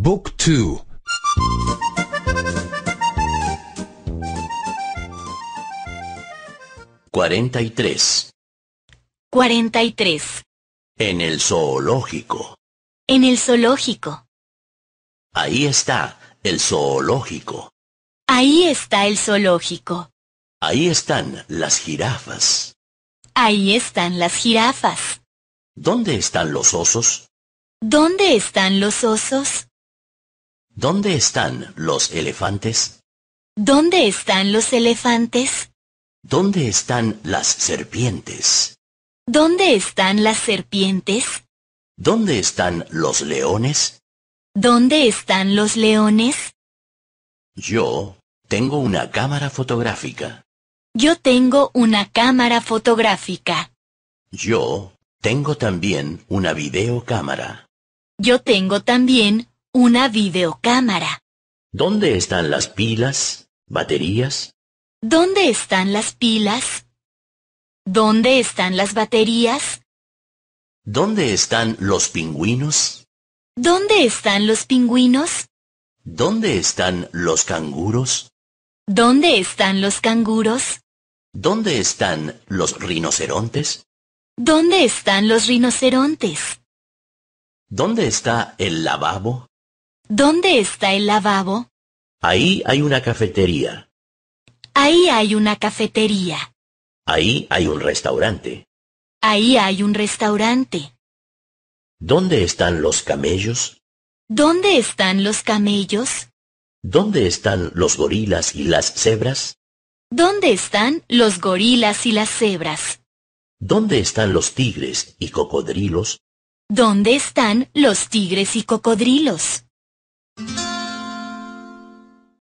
Book 2 43 43 En el zoológico En el zoológico Ahí está el zoológico Ahí está el zoológico Ahí están las jirafas Ahí están las jirafas ¿Dónde están los osos? ¿Dónde están los osos? ¿Dónde están los elefantes? ¿Dónde están los elefantes? ¿Dónde están las serpientes? ¿Dónde están las serpientes? ¿Dónde están los leones? ¿Dónde están los leones? Yo tengo una cámara fotográfica. Yo tengo una cámara fotográfica. Yo tengo también una videocámara. Yo tengo también una videocámara. ¿Dónde están las pilas? ¿Baterías? ¿Dónde están las pilas? ¿Dónde están las baterías? ¿Dónde están los pingüinos? ¿Dónde están los pingüinos? ¿Dónde están los canguros? ¿Dónde están los canguros? ¿Dónde están los rinocerontes? ¿Dónde están los rinocerontes? ¿Dónde está el lavabo? ¿Dónde está el lavabo? Ahí hay una cafetería. Ahí hay una cafetería. Ahí hay un restaurante. Ahí hay un restaurante. ¿Dónde están los camellos? ¿Dónde están los camellos? ¿Dónde están los gorilas y las cebras? ¿Dónde están los gorilas y las cebras? ¿Dónde están los tigres y cocodrilos? ¿Dónde están los tigres y cocodrilos?